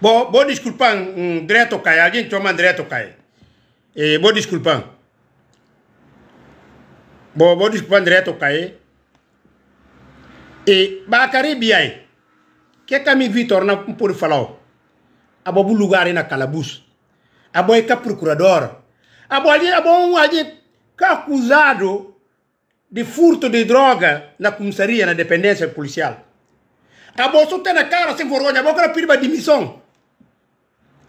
bom vou desculpar um, direto cai, alguém chama direto cai. E bo disculpan. bom mm, eh, bo disculpan direto cai. Eh, e bacari biai. Que caminho Vitor não pode falar. A bobo lugar na calabouço. A boa é que procurador. A bo é a é acusado de furto de droga na comissaria, na dependência policial. A boa só tem na cara sem vergonha, a bo quer pedir uma dimissão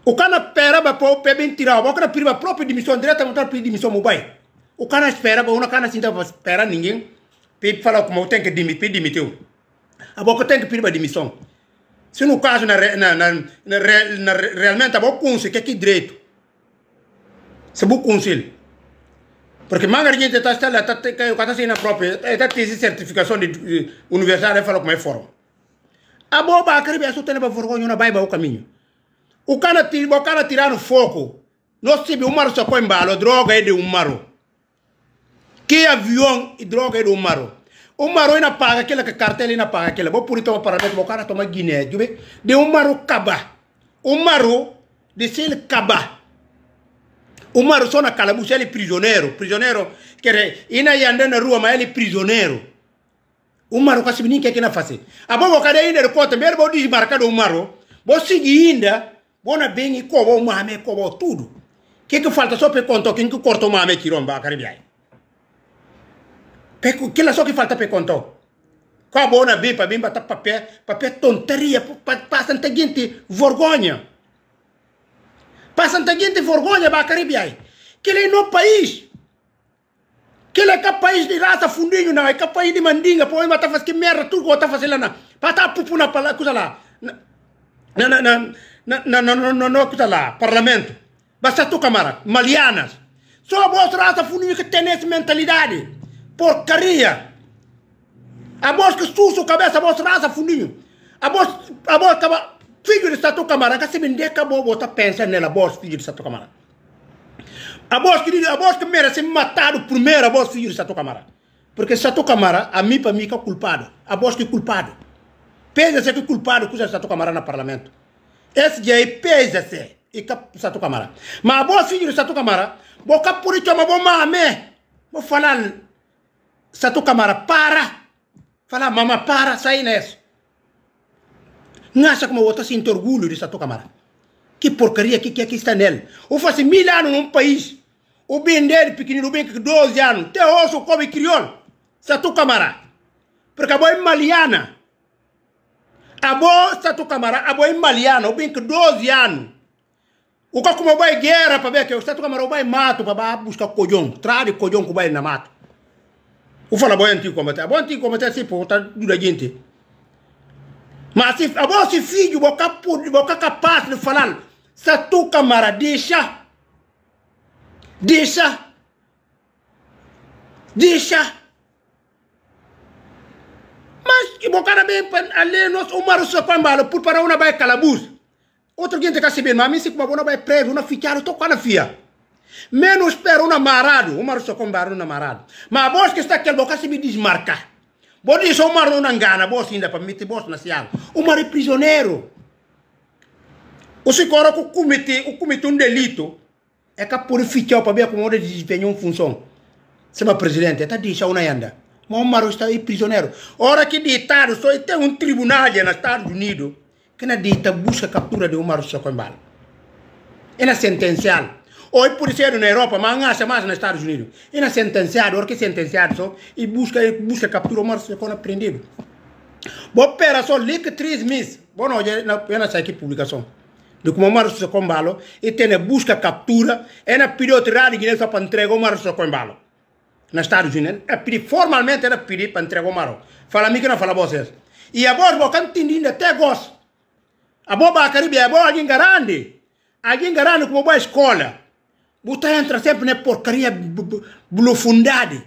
o cara espera para o PB tirar, o cara pediu a própria demissão, diretamente pedir demissão Mubai. O cara esperava, o cara não estava espera ninguém, para falar como tem que demitir, demitiu. A boca tem que pedir a demissão. Se no caso, na, na, na, na, na, realmente, a boca conselho, que é que direito? Se boca conselho. Porque manga gente está lá, está tá, na própria, está tendo certificação de, de universidade, fala como é forma. A boba acredita que tem não vai para o caminho o cara tirou o cara tirar no foco no sibi o maro em embalo droga é de um maro que avião e droga é de um maro o maro é paga aquela que cartel ina paga aquela bo purito para dentro o cara toma guiné de um maro caba o maro de ser caba o maro só na calabuça ele é prisioneiro prisioneiro quer é andando na rua mas ele é prisioneiro que na ninki A fase abo bokada inde rekota mbere bo disbarka do maro bo sigi inda bona cobo o mame cobo tudo que que falta só pe conto quem que cortou mame kiromba karibiai pe que é só que falta pe conto com a bem para bem bater papel papel tonteria passa ante gente vergonha passa ante gente vergonha ba karibiai que ele no país que ele é capaz de raça fundinho não é capaz de mandinga pô mas tá fazendo que merda tudo que está fazendo lá na para tá pupu na coisa lá não não na, na, na, na, na, na lá, parlamento. Basta tu, camarada, malianas. Só a vossa raça funinho que tem essa mentalidade. Porcaria. A voz que suja a cabeça, a vossa raça funinho. A voz, a vossa, filho de Sato Camarada, que se me der que a vossa pensa nela, a vossa filho de Sato Camarada. A voz que, a voz que merece matar o primeiro a vossa filho de Sato Camarada. Porque Sato Camarada, a mim para mim, que é culpado. A voz que é culpado. Pensa-se que é culpado que usa Sato Camarada no parlamento. SDA pesa se ika Satu Camara ma bo figure Satu Camara bo kapuri choma bo mame bo falan Satu Camara para fala mama para sai nesso nasce como outro sinto orgulho de Satu Camara que porcaria que que aqui está nele o faz mil anos num país o bem dele pequenino bem que 12 anos te osso come crioulo Satu Camara porque a boa é maliana abo satu kamara abo imaliano bink 12 anos o que como guerra para ver que o satu kamara vai mato para buscar cojão trade cojão que vai na mato o fala boi antigo como tá boi se porta da gente mas se abo voz filho boca pode boca capaz de falan satu kamara deixa deixa deixa mas que bocara bem ali nós o maro só para por para uma vai calabuz. Outro gente que sabe, mas se como uma vai preso, uma fichado, tô quando fia. Menos espera uma marado o maro só com barulho marado Mas a voz que está aqui, boca se me desmarca. Bom, isso é não engana, boss ainda para mim, boss na ciala. O maro é prisioneiro. O senhor que comete, comete um delito, é capaz de fichar para ver como ele é desempenha uma função. se Sema presidente, está deixando ainda. Muammar está aí prisioneiro. Ora que ditado, só tem um tribunal nos Estados Unidos que na dita busca a captura de Omar Chacombal. É na sentencial. Hoje policial na Europa, mas acha mais nos Estados Unidos. É na sentenciado, ora que sentenciado só, e busca, busca a captura Omar Chacombal prendido. Boa pera só, liga 3 meses. hoje eu não sei que publicação. Do que Omar Chacombal, e tem busca captura, é na período de rádio que ele só para entregar Omar Chacombal nos Estados Unidos, é pedir formalmente era pedir para entregar o Marrocos. Fala a que não fala vocês. E a voz, vou cantar até gosto. A boba a Caribe, a boa alguém grande Alguém com uma boa escola. Botar entra sempre na porcaria blufundade.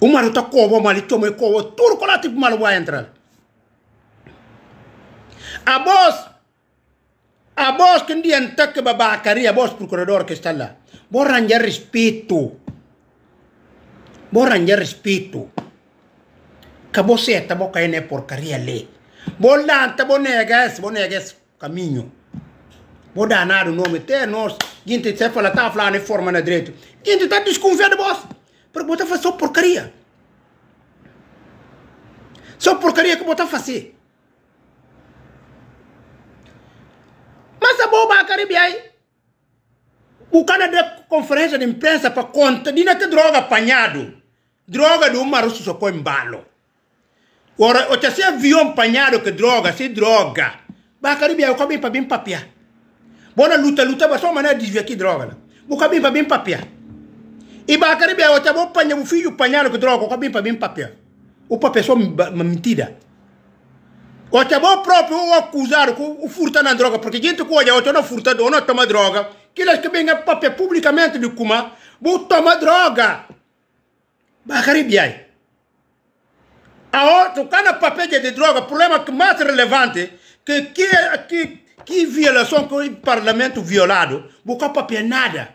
O Marrocos está com o Malichoma e com o tudo que lá tipo Marrocos vai entrar. A voz, a voz que um dia entra que babá a Caribe, a voz procurador que está lá borran ya respeito. Borran ya respeito. Acabou certo, acabou caindo é porcaria ali. Bolanta, bonegas, bonegas, caminho. Vou danar o nome até nós. Gente, você fala, tá falando de forma na direita. Gente, tá desconfiado, você. Porque você faz só porcaria. Só porcaria que você faz. Mas a a Caribe aí. O cara deu conferência de imprensa para contar, de ter droga apanhado. Droga do Umaru Sissoko embalo. Ora, o se avião apanhado que droga, se droga. Bacaribe, eu bem para bem papiar. Bona luta, luta, mas só maneira de desviar que droga. Né? Eu para bem papiar. E Bacaribe, eu te vou apanhar o filho apanhado que droga, eu bem para bem papiar. O papel é só mentira. o que é bom próprio acusar que o furta na droga, porque gente que olha, eu estou na furtado eu não toma droga aquelas que vêm a papel publicamente de Kuma, botam tomar droga. Bacaribiai. A outro, cada papel de droga, problema que mais relevante, que, que, que, que violação que o parlamento violado, boca papel é nada.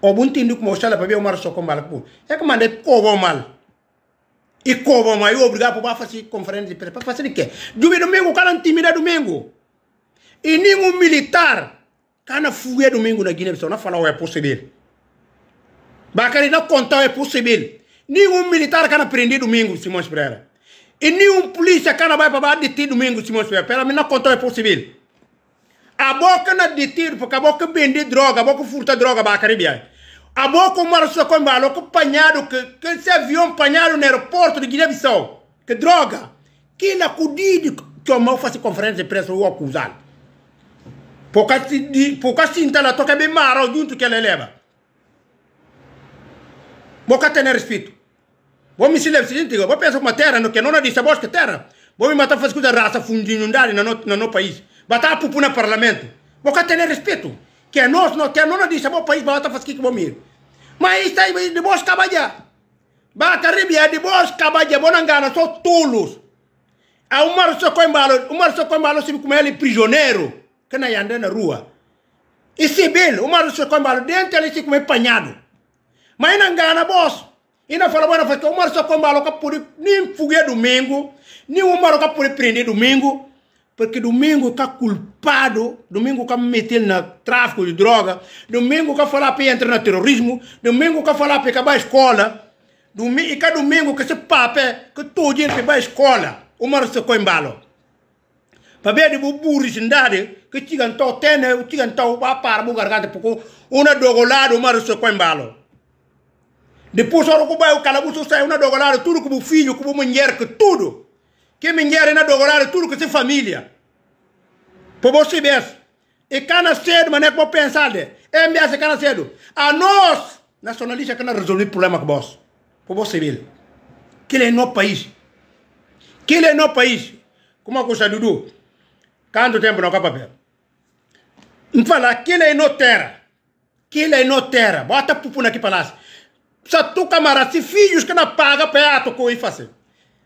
O bom tinha que mostrar para ver o mar só com mal. É que mandei é cobo mal. E cobo mal, eu obrigado para fazer conferência de imprensa. Para fazer o quê? Domingo, o cara intimidar domingo. E nenhum militar Kana fuye domingo na Guiné-Bissau, na fala, é possível. Bacana, na contar, é possível. Nenhum militar kana prender domingo, Simões Pereira. E nenhum polícia kana vai para deter domingo, Simões Pereira. Pela na contar, é possível. A boca na deter, porque a boca vende droga, a boca furta droga, bacana, bia. A boca marcha com bala, o panhado, que, que esse avião panhado no aeroporto de Guiné-Bissau. Que droga. Que na acudiu que o mal faça conferência de imprensa, o acusado pokasintala toka be mara o junto keleleba boka tene respeito bo mi sileve seguinte bo pensa uma terra no que não disse bosque terra bo mi mata faz da raça fundinundari na no, no, no país bata pupu na parlamento boka tene respeito que nós não que não disse bo país bata faz que bo mir mas está aí de bosque cabalha bata ribia de bosque cabalha bonangana só tolos a Umar Socombalo, Umar Socombalo se como ele prisioneiro kana yande na rua isi bil umaru se kombalo dentele isi kume panhado mas ina ngana boss ina fala bwana fasta umaru se kombalo kapuri ni fugue domingo ni umaru kapuri prende domingo porque domingo está culpado, domingo está metido na tráfico de droga, domingo está falar para entrar no terrorismo, domingo está falar para acabar a escola, domingo, e cada domingo que esse papo é que todo dia para a escola, o mar se coimbalo babedi que buri sindade ke chigan to tene chigan to ba par bu gargante puku una dogolado mar so kwembalo depois oro kubai o calabuso sai una dogolado tudo como filho como mulher que tudo que mulher na dogolado tudo que se família por você mesmo e cana cedo mané que vou pensar de é mesmo cedo a nós nacionalista que não resolve problema com nós por você mesmo que ele é no país que ele é no país como a coisa Dudu Quanto tempo não capa Me Fala, aquilo é inotera. Aquilo é inotera. Bota pupuna aqui para lá. Só tu, camarada, se filhos que não paga perto com isso fazer.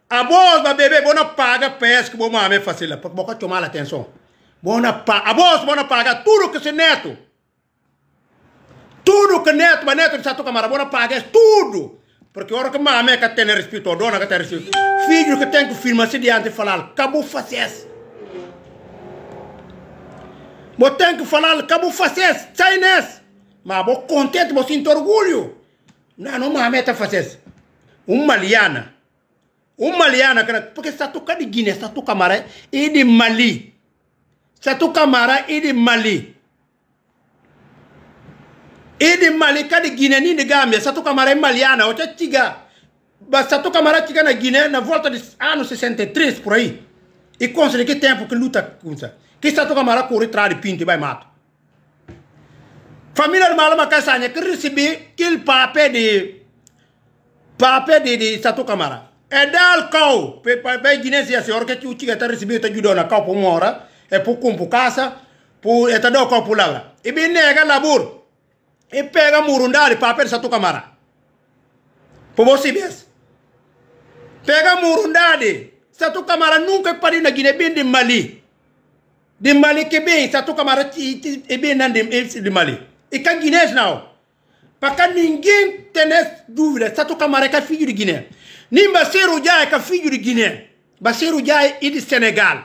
A voz bolsa, bebê, vou não paga que bom mame fazer Porque Boca tomar atenção. vou não paga. A voz vou não paga tudo que se neto. Tudo que neto, mas neto de Satu Camarada, vou não paga é tudo. Porque hora que mamãe que tem respeito, dona que tem respeito. Filho que tem que firmar se diante e falar, acabou fazer isso. Você tem que falar cabo francês, chinês. Mas você contente, você sinto orgulho. Não, não uma meta francês. Uma liana. Uma liana, porque Satuca de Guiné, Satuca Maré e de Mali. Satuca Maré e de Mali. E de Mali, de Guiné, nem de Gâmbia, Satuca Maré Maliana, ou Tiga. Mas Satuca Maré Tiga na Guiné, na volta dos anos 63, por aí. E consta de que tempo que luta com isso. kisa sa toka mara kuri tradi pinti bai mato. Famila mala makasanya kirisibi kil pape di pape di di satu kamara. Edal kau pe pe pe ginesi ya siorke cuci kata risibi ta judona kau pungora e pukum pukasa pu e ta do kau pulaura. Ibi ga labur. Ipega murundari pape di satu kamara. Pobosibes. Pega murundari satu kamara nunca parina di mali. de Mali et bien dans ebe nande de Mali ika Guinea nao paka ningi ça tout comme mara fille fijuri Guinée. ni Basiru Jai ka fijuri Guinea Basiru Jai idi Senegal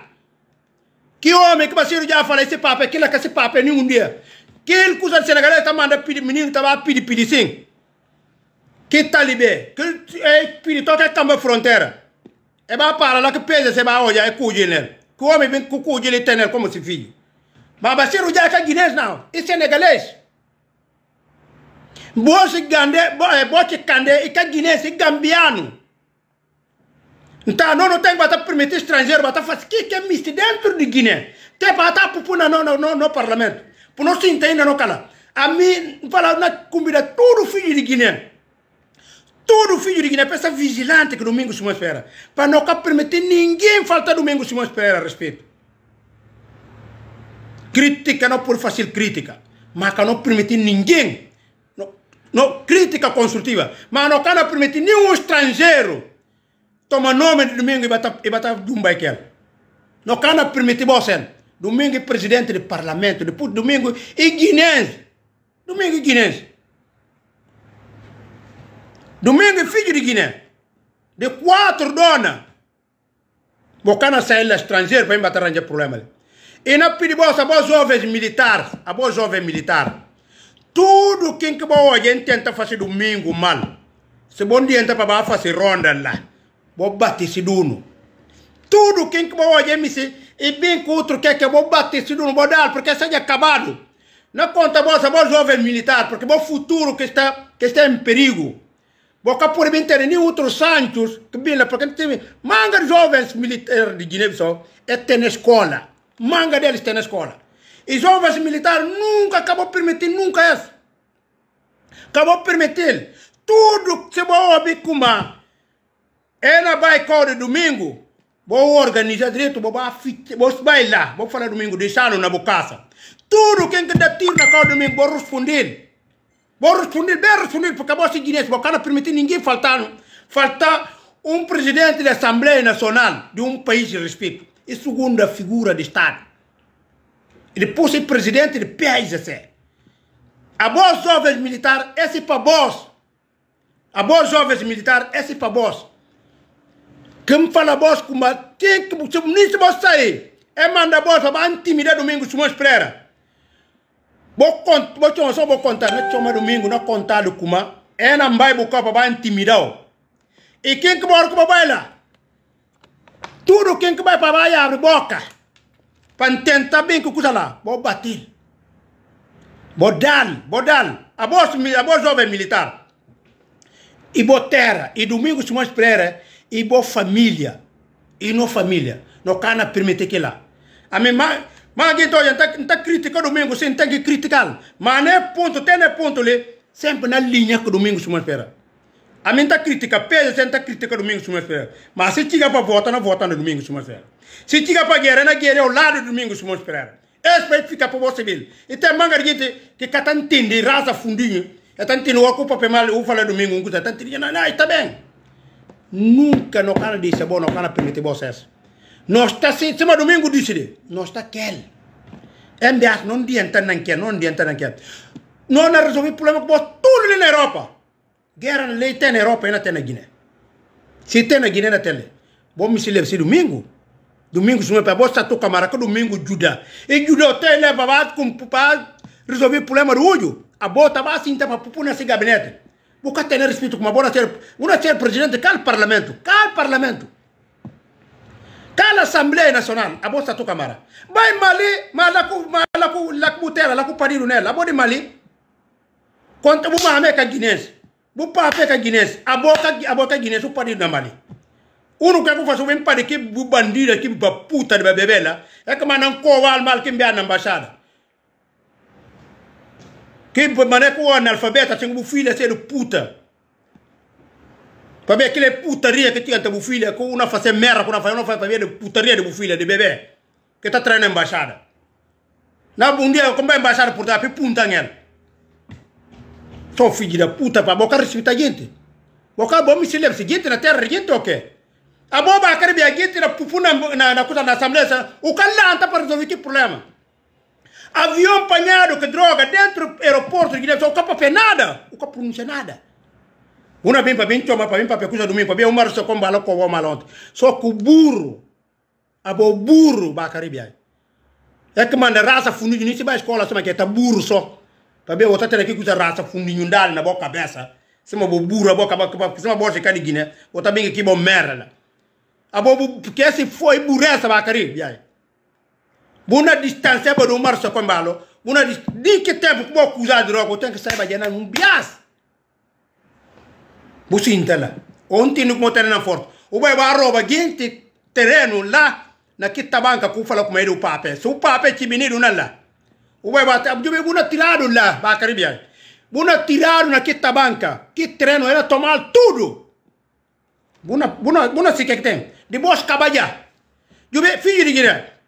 ki ome ki Basiru Jai fala ese pape kila kasi pape ni undia kil kusa Senegalais tamanda pidi minin taba pidi pidi sing ki talibe ki eh, pidi est en frontière eh e ba para la ki pese se ba oja e kujinel Kwame bin Kukuji l'éternel comme ce fille. Babasirou Diaka Guinéen now, et Sénégalais. Eh, bosi Gandé, Bosi Kandé, et Guinéen, c'est Gambiano. Então, não, não tem para permitir estrangeiro para fazer que é miste dentro de Guiné. Tem para estar pupuna no, no, no, no parlamento. Por não se entender, não cala. A mim, fala na comida, tudo filho de Guiné. Todo filho de Guiné precisa vigilante que domingo se espera. Para não permitir ninguém faltar domingo se espera a respeito. Crítica não por fácil crítica. Mas que não permitir ninguém. Não, não, crítica construtiva. Mas não não permitir nenhum estrangeiro tomar nome de domingo e bater, e bater dumba aquele. Não quero permitir você. Domingo é presidente do parlamento. Depois domingo e guinense. Domingo e guinense. Domingo filho de Guiné, de quatro donas, bocana sair estrangeiro para embatar arranjar problema E na piribosa, a boa jovens militar, a boa jovem militar, tudo quem que boa gente tenta fazer domingo mal, se bom dia entra para fazer ronda lá, vou bater se duno. Tudo quem que boa gente se e bem que outro é que eu vou bater se duno, vou dar, porque seja é acabado. Na conta boa, a boa jovem militar, porque o futuro que está, que está em perigo. Boca por bem ter nem outro Santos, que bem lá, porque tem manga jovens militares de Guiné-Bissau, é ter na escola. Manga deles têm na escola. E jovens militares nunca acabou permitir, nunca essa. Acabou permitir. Tudo que você vai ouvir é na baicó de domingo, vou organizar direito, vou, vou bailar, vou falar domingo, deixar na bocaça. Tudo quem que dá tiro na cauda domingo, vou responder. Vou responder, bem sunir, porque é diz, você não permite ninguém faltar, faltar um presidente da Assembleia Nacional de um país de respeito. E segunda figura de Estado. Ele pôs ser presidente de PSC. A boas jovem militar, esse para vós. A boas jovem militar, esse para vós. Quem fala vós, como tem é? que, se o ministro vai sair, é manda vós para intimidar Domingos Simões Pereira bo chongo so bo contar na choma domingo na contado kuma ena mbai bo ka baba intimidao e quem que mora com baba lá tudo quem que vai para baia abre boca para tentar bem que coisa lá vou bater vou dar vou dar a voz a jovem militar e vou terra e domingo se mais prera e vou família e não família não cana permitir que lá a minha mãe mas aqui então, tá- não está criticando domingo, sim, tem que criticar. Mas não é ponto, tem é ponto ali. Sempre na linha que domingo se espera. A mim está crítica, pesa, sem está crítica domingo se espera. Mas se chega para votar, não vota no domingo se espera. Se chega para guerra, não é guerra é ao lado do domingo se espera. Esse vai ficar para você mesmo. E tem manga gente que está entendendo, raça fundinho. Está é entendendo o que o papel mal, o falar domingo, está é entendendo, não, não, está bem. Nunca no cana disse, bom, no cana permite vocês nós nosta tá si sama domingo disire nosta tá kel ende as non dienta nanke non dienta nanke non ha risolto il problema bo tutto na Europa guerra le te in Europa na te na Guiné se te na Guiné na tele bo mi se leve si domingo domingo sume é pa bo sato camara ko domingo juda e juda até le babat com pa resolver o problema do ujo a bota ba assim tá para pupuna esse gabinete Vou ter respeito com uma boa ser, uma ser presidente cada parlamento, cada parlamento. Quand l'Assemblée nationale, à Tukamara, Tokamara, bah e Mali, malakou la Mali, contre vous m'avez à Guinness, vous pas avec à Guinée, à Guinness, vous de Mali. dans Mali. Unu même pas de vous bandit, qui vous puta de bébé là, et que un koval mal qui bien ambassade. Qui peut maner quoi alphabet, vous c'est le puta. Também aquele putaria que tinha teu filho, que uma fazer merda, que uma faz, uma faz também de putaria de teu filho, de bebê, que está treinando embaixada. Na um dia, como é embaixada por dar, punta nela. São filho da puta, para boca respeitar a gente. Boca bom me se gente na terra, gente o quê? A boba quer ver a gente na pupu na, na, na coisa da assembleia, o calanta para resolver que problema. Avião panhado que droga dentro do aeroporto de Guiné, o capa é fez é nada, o capa não fez nada. una bimpa bincoma pa bimpa pekusa dumi pa bia umar so komba lako wo malont so kuburu abo buru ba karibia ek man rasa funu ni sibai skola sama keta buru so pa bia wotata ki kuza rasa funu nyundal na boka besa sema bo buru abo kaba kaba sema bo shikani gine wotabingi kibo merela abo bu kesi foi buresa ba karibia buna distance ba do umar so komba lo buna di ketempo kubo kuza dro ko tanka sai ba jana mbias Busintala. Ontem no motel na forte. O vai rouba gente terreno lá na kita banca com fala com ele o pape. Se o pape te menino na lá. O vai bater, abdube buna tirado lá, ba Caribbean. Buna tirado na kita banca. Que terreno era tomar tudo. Buna buna buna se que tem. De boss cabalha. Jube filho de gira.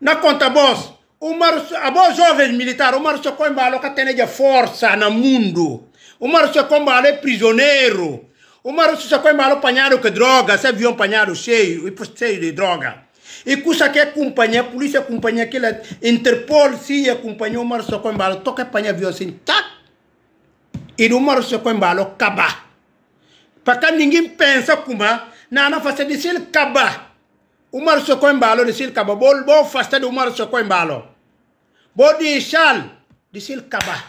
Na conta boss. O Marcio, a bos jovem militar, o Marcio Coimbalo que tem força no mundo. Uma rocha com é prisioneiro. Uma rocha com malo panhado que droga, se avião panhado cheio e cheio de droga. E custa que acompanha, é a polícia acompanha é aquela é Interpol se acompanhou uma rocha com toca apanha viu assim, tac. E uma rocha com malo, Para que ninguém pensa como, nada fazer de se ele acabar. Umar Soko Embalo de Silkaba. Bol bo fasta de Umar Soko Embalo. Bo de Chal de Silkaba.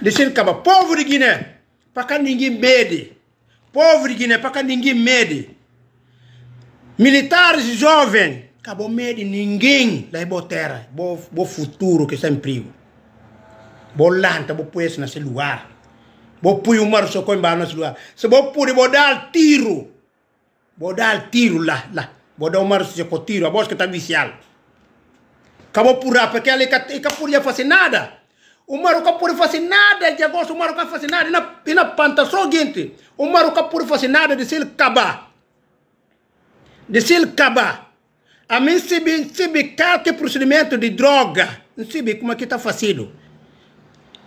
Deixei caba. Povo de Guiné, para que ninguém mede. Povo de Guiné, para que ninguém mede. Militares jovens, acabou mede ninguém daí botera Bom, bom futuro que está em perigo. Bom lanta, bom pôr nesse lugar. Bom pôr o mar socorro embaixo nesse lugar. Se bom pôr, vou dar tiro. Vou dar tiro lá, lá. Vou dar o mar socorro tiro, a voz que está viciada. Acabou por lá, porque ele, não podia fazer nada o Maruca por fazer nada de agosto, o Maruca fazer nada. E na, e na panta seguinte, o Maruca por fazer nada de se ele acabar. De se ele acabar. A mim se bem qualquer procedimento de droga. Não sei como é que está fazendo.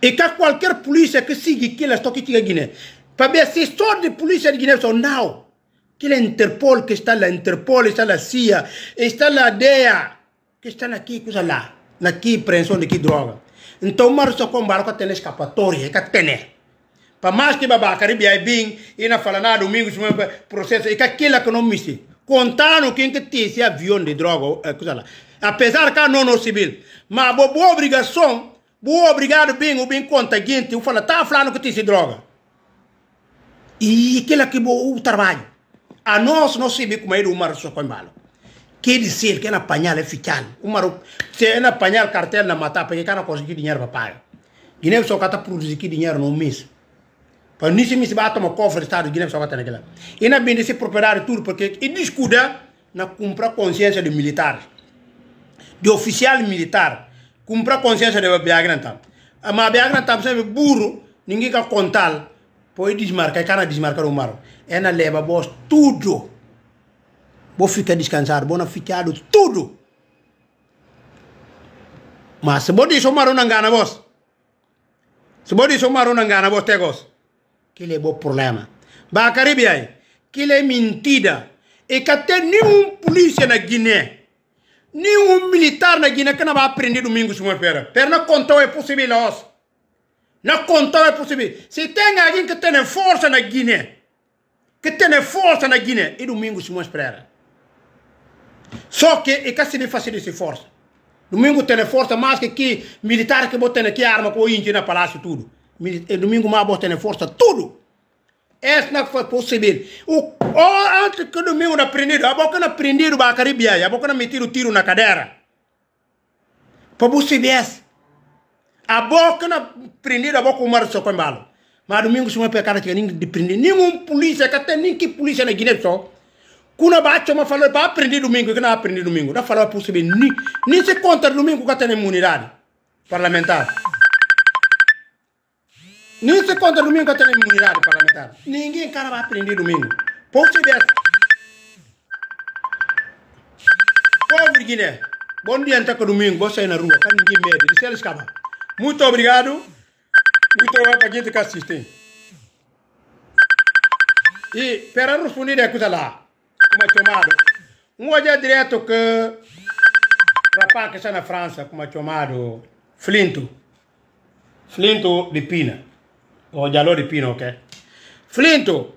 E que qualquer polícia que siga aquilo, estou aqui na Guiné. Para ver se só de polícia de Guiné ou não. Que é a Interpol, que está lá, Interpol, está lá, CIA, está lá, DEA, que está aqui, coisa lá, naqui prensão de que droga. Então marcha com barco tem escapatória, é que tem. Para mais que o caribe aí bem, e na fala nada, domingo, processo, e que aquilo que não misse. Contando quem que tinha esse avião de droga, é, coisa lá. Apesar que não é civil, mas boa obrigação, boa obrigado bem, o bem conta, gente, o falo tá falando que tinha esse droga. E aquilo que o trabalho. A nós não se vê como é o marcha com barco que dizer que é apanhar é ficar uma se é apanhar cartel na matar porque cara conseguir dinheiro para pagar Guiné só cata produzir que dinheiro no mês para nisso me se bate uma cofre estado Guiné só cata naquela e na bem desse proprietário tudo porque ele discuda na compra consciência de militar de oficial militar compra consciência de Biagran tam ah, mas Biagran você é burro ninguém quer contar pode desmarcar é cara desmarcar o maro é na leva boss tudo Vou ficar descansado, vou ficar tudo. Mas se você somar somaru nangana vos. Se você somar somaru nangana vos tegos. Que é o problema. Ba Caribia, que é mentira. E que até nenhum polícia na Guiné, nenhum militar na Guiné que não vai aprender domingo segunda-feira. Pero não contou é possível, nós. Não contou é possível. Se tem alguém que tem força na Guiné, que tem força na Guiné, e domingo se espera. Só que é que se lhe facilita força. Domingo tem força mais que que militar que botem aqui arma com o índio na palácio tudo. Eh, domingo mais botem força tudo. Essa não é foi possível. O, oh, antes que domingo não aprendido, a boca não aprendido para a a boca não metido tiro na cadeira. Para possível essa. A boca não aprendido, a boca o mar só com embalo. Mas domingo se não é pecado que ninguém de prender. Nenhum polícia, que até nem que polícia na Guiné só. Kuna bacho ma falou para aprender domingo, que não aprendi domingo. Não falou para saber nem, nem se conta domingo que tem imunidade parlamentar. Nem se conta domingo que tem imunidade parlamentar. Ninguém cara vai aprender domingo. Pode ser dessa. Pobre Guiné. Bom dia, Antaca Domingo. Vou sair na rua, para ninguém medo. de ser acabam. Muito obrigado. Muito obrigado para a gente que assiste. E para responder a coisa lá. É uma é chamado, Um olho é direto que. Rapaz que está na França, como é chamado? Flinto. Flinto de Pina. Ou Jalô de Pina, ok? Flinto.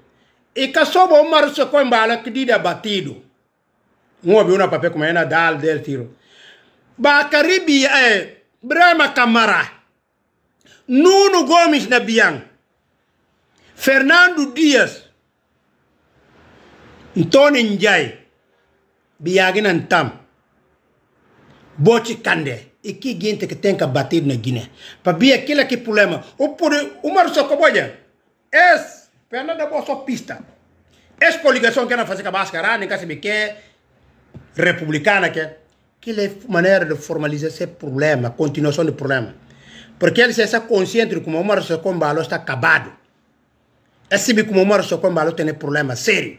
E que soube o março com bala que dida batido. Um ouviu na papel como é na dal del tiro. Bacaribi é eh, Brahma Camara. Nuno Gomes na Bian. Fernando Dias ntoni njai biyaginan tam bochi kande iki gente que tem que bater na Guiné. Para ver aquilo que problema. O poder, o Marcio Coboia, esse, pena da bolsa pista. Essa coligação que ela fazia com a Bascarana, que se quer, republicana, que é maneira de formalizar esse problema, continuação do problema. Porque eles estão consciente de como o Omar Combalo está acabado. É assim como o Omar Combalo tem problema sério.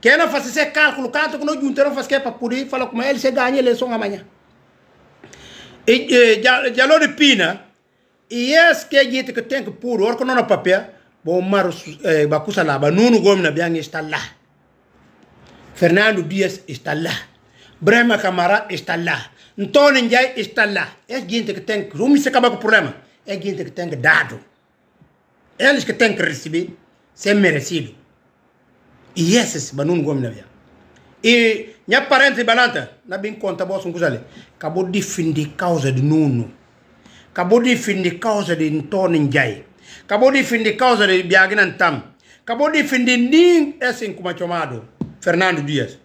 Quem não faz esse cálculo, quanto que nós então não faz que é para poder falar com ele, você ganha a eleição amanhã. E já de pina, e esse que é gente que tem que pôr, ou que não é papel, bom, mas bacuça eh, lá, mas Nuno Gomes bem está lá. Fernando Dias está lá. Brema Camara está lá. Antônio Ndiaye está lá. É gente que tem que, vamos acabar com o problema, é gente que tem que dado. Eles que têm que receber, sem merecido. iyeses banun gomi na bia e nya parente bananta na bin konta bo sun kusale ka bo difindi causa di nunu ka bo difindi causa di ntoni njai ka bo difindi causa di biagina ntam ka bo difindi nin esin kuma chomado fernando dias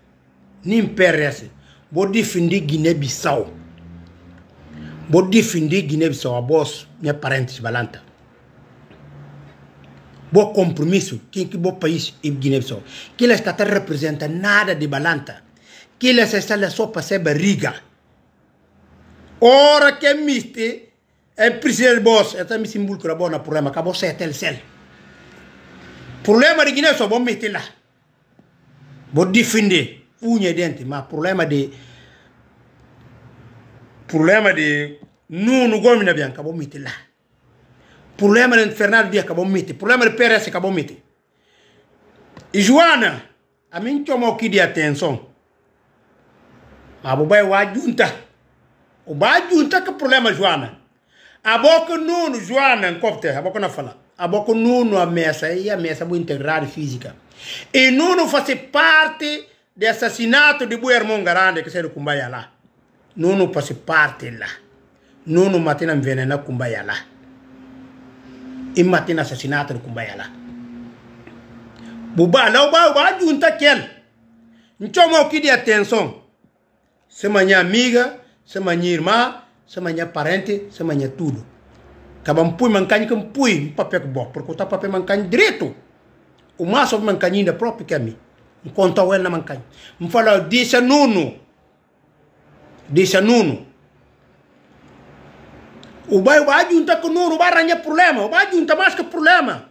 nin perres bo difindi guinea bissau bo difindi guinea bissau abos nya parente balanta bom compromisso que que bom país e Guiné-Bissau que eles está representa nada de balanta que eles está só para ser barriga ora que miste é, é preciso boss é também simbolo que boa na problema acabou é o sel problema de Guiné-Bissau bom meter lá vou defender unha dente mas problema de problema de nuno gomina bianca bom meter lá Problema de Fernando Dias acabou mite. Problema de PRS acabou mite. E Joana, a mim chamou aqui de atenção. Mas o vai junta. O vai junta que é problema, Joana. A boca Nuno, Joana, encopte, a boca não fala. A boca Nuno ameaça, e ameaça muito integrar física. E Nuno faz parte do assassinato de Buermão Grande, que saiu Cumbaya lá. Nuno faz parte lá. Nuno matina envenena Cumbaya lá in matin assassinato kumba yala buba law ba ba junta kel nchomo kidi atenção sema minha amiga sema minha irmã sema minha parente sema minha tudo kabam pui mankanyi kam pui papek bo porque tá papel mankanyi direito o maso mankanyi ainda próprio que a mim conta o na mankanyi mfala disse nuno disse nuno o bairro vai bai junta com Nuno, o arranjar problema, o bairro junta mais que problema.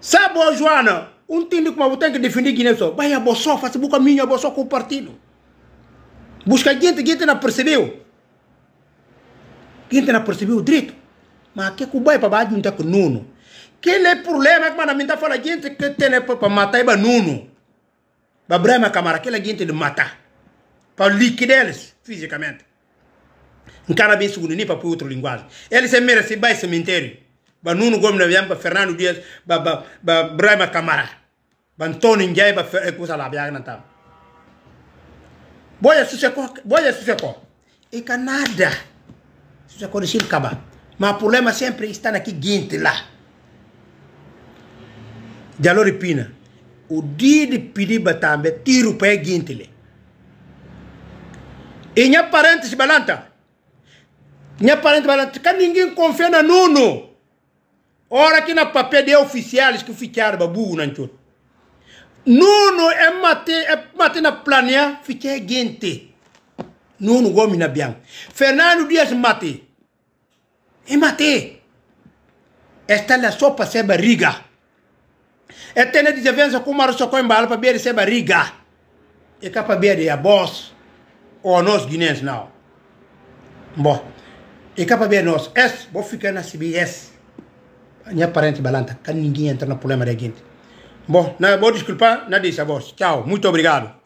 Sabe, Joana, um time como eu tenho que definir Guiné só, vai a Bossó, faça o caminho, a Bossó com o partido. Busca gente, gente não percebeu. Gente não percebeu o direito. Mas que o bairro para bai junta com Nuno. Que é problema que manda mentar fala gente que tem para matar e para Nuno. Para Brema, camarada, aquela gente de matar. Para liquidar eles fisicamente nkana bin sugunu para papu outro linguagem ele se mera se bai cemitério ba nuno gomna para fernando dias ba ba ba brahima camara ba antônio njai ba fer ekusa eh, la biagna tam boya suseko boya suseko e canada suseko de silkaba mas o problema sempre está aqui gente lá jalo ripina o dia de pedir batambe tiro pé guinte le e nha parentes balanta minha parente vai lá, ninguém confia na Nuno. Ora que na papel de oficiais que ficaram babu na chota. É, Nuno é mate, é mate na planeia, fiquei é gente. Nuno gomi na bian. Fernando Dias mate. E é mate. Esta é a sopa ser barriga. É de desavença com o Marocco em bala para beber ser barriga. E capa beber a boss. Ou nós guinenses não. Bom. E capa bem é nós, S, vou ficar na CBS. Minha parente balanta, que ninguém entra no problema da gente. Bom, não vou desculpar, nada disso a Tchau, muito obrigado.